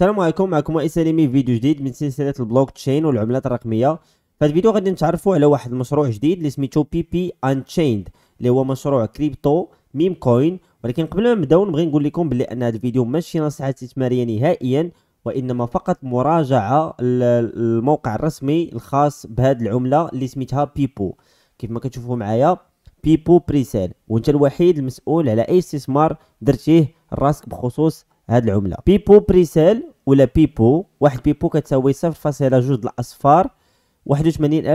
السلام عليكم معكم وائل سليمي في فيديو جديد من سلسله البلوك تشين والعملات الرقميه في الفيديو غادي نتعرفوا على واحد المشروع جديد اللي سميتو بي بي انشيند اللي هو مشروع كريبتو ميم كوين ولكن قبل ما نبداو نبغي نقول لكم بلي ان هذا الفيديو ماشي نصيحه استثماريه نهائيا وانما فقط مراجعه الموقع الرسمي الخاص بهذه العمله اللي سميتها بيبو كيف ما كتشوفوا معايا بيبو بريسيل وانت الوحيد المسؤول على اي استثمار درتيه راسك بخصوص هاد العمله بيبو بريسيل ولا بيبو واحد بيبو كتساوي صفر فاصلة جوج الاصفار وثلاثين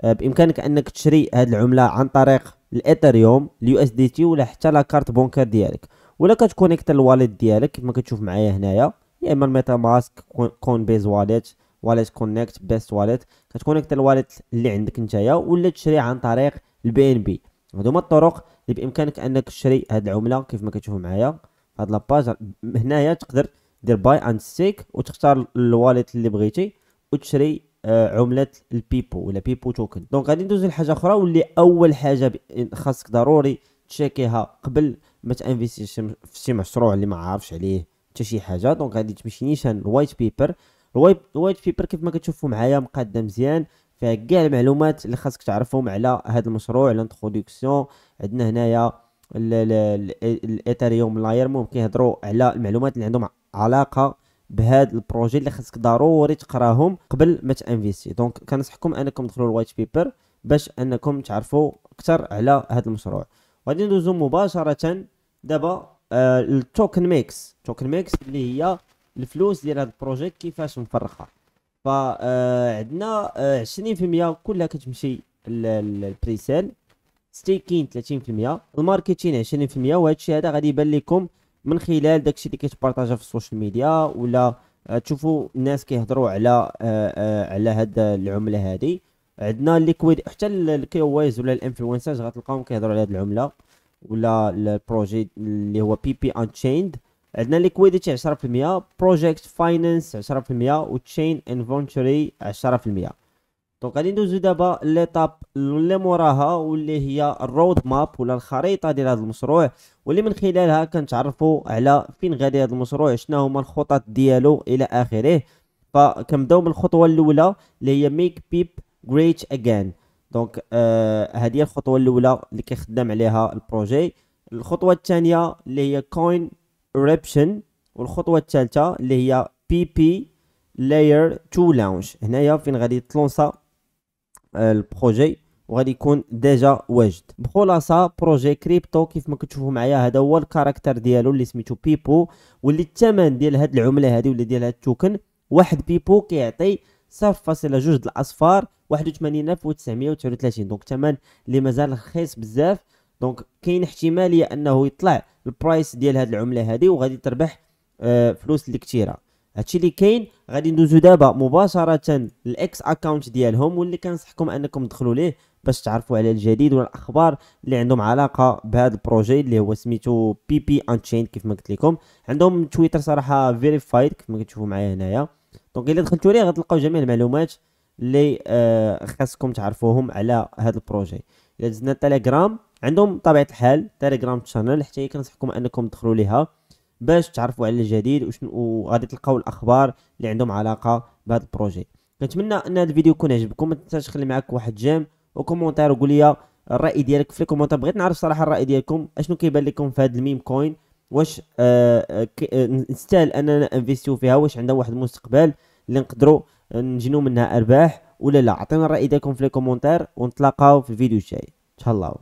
آه، بامكانك انك تشري هاد العمله عن طريق الايثريوم اليو اس دي تي ولا حتى لاكارت بونكر بونكار ديالك ولا كتكونيكت الواليت ديالك كما كتشوف معايا هنايا يا اما الميتا ماسك كون بيز واليت واليت كونيكت بيست واليت كتكونيكت الواليت اللي عندك نتايا ولا تشري عن طريق البي ان بي هادو هما الطرق اللي بامكانك انك تشري هاد العمله كيف ما كتشوفوا معايا هاد لاباج هنايا تقدر دير باي اند ستيك وتختار الواليت اللي بغيتي وتشري آه، عمله البيبو ولا بيبو توكن دونك غادي ندوز لحاجه اخرى واللي اول حاجه خاصك ضروري تشيكيها قبل ما تانفيستي في شي مشروع اللي ما عارفش عليه حتى شي حاجه دونك غادي تمشي نيشان الوايت بيبر الوايت بيبر كيف ما كتشوفوا معايا مقاده مزيان فيها كاع المعلومات اللي خاصك تعرفهم على هذا المشروع على عندنا هنايا الايثريوم لاير ممكن يهضروا على المعلومات اللي عندهم علاقه بهذا البروجي اللي خاصك ضروري تقراهم قبل ما تانفيستي دونك كنصحكم انكم تدخلوا الوايت بيبر باش انكم تعرفوا اكثر على هذا المشروع غادي ندوزو مباشره دابا التوكن ميكس توكن ميكس اللي هي الفلوس ديال هذا البروجي كيفاش مفرخه آه، عندنا 20% آه، كلها كتمشي للبريسيل ستيكين 30% الماركتين 20% وهذا الشيء هذا غادي يبان لكم من خلال داكشي اللي كيتبارطاجا في السوشيال ميديا ولا آه، تشوفوا الناس كيهضروا على على هاد العمله هادي عندنا الليكويد حتى الكي الكيويز ولا الانفلونسرز غتلقاهم كيهضروا على هاد العمله ولا البروجي اللي هو بي بي انشيند عندنا ليكويديتي 10% بروجيكت فاينانس 10% وتشين انفونتوري 10% دونك غادي ندوزو دابا ليطاب اللي موراها واللي هي الرود ماب ولا الخريطه ديال هذا المشروع واللي من خلالها كنتعرفوا على فين غادي هذا المشروع شنو هما الخطط ديالو الى اخره فكنبداو من الخطوه الاولى اللي هي ميك بيب جريت اجين دونك آه هذه هي الخطوه الاولى اللي كيخدم عليها البروجي الخطوه الثانيه اللي هي كوين ريبشن والخطوه الثالثه اللي هي بي بي لاير تو لانش هنايا فين غادي تلونسا آه، البروجي وغادي يكون ديجا واجد بخلاصه بروجي كريبتو كيف ما كتشوفوا معايا هذا هو الكاركتر ديالو اللي سميتو بيبو واللي الثمن ديال هاد العمله هذه ولا ديال هاد التوكن واحد بيبو كيعطي صفر فاصلة د الاصفار 81939 دونك ثمن اللي مازال رخيص بزاف دونك كاين احتماليه انه يطلع البرايس ديال هذه العمله هذه وغادي تربح آه فلوس اللي كثيره هادشي اللي كاين غادي ندوزو دابا مباشره الاكس اكونت ديالهم واللي كنصحكم انكم تدخلوا ليه باش تعرفوا على الجديد والاخبار اللي عندهم علاقه بهذا البروجي اللي هو سميتو بي بي تشين كيف ما قلت لكم عندهم تويتر صراحه فيريفايد كيف ما كتشوفوا معايا هنايا دونك الا دخلتوا ليه غتلقاو جميع المعلومات اللي آه خاصكم تعرفوهم على هذا البروجي الى دزنا التليجرام عندهم بطبيعه الحال تليجرام شانل حتى هي كنصحكم انكم تدخلوا ليها باش تعرفوا على الجديد وشنو وغادي تلقاو الاخبار اللي عندهم علاقه بهذا البروجي كنتمنى ان هذا الفيديو يكون عجبكم ما تنساش خلي معاك واحد جيم وكومونتير وقول لي الراي ديالك في الكومونتير بغيت نعرف صراحه الراي ديالكم اشنو كيبان لكم في هذا الميم كوين واش آه، آه، آه، نستاهل اننا انفيستيو فيها واش عندها واحد المستقبل اللي نقدروا نجنوا منها ارباح ولا لا عطينا راي ديالكم في لي كومونتير ونتلاقاو في الفيديو الجاي تهلاو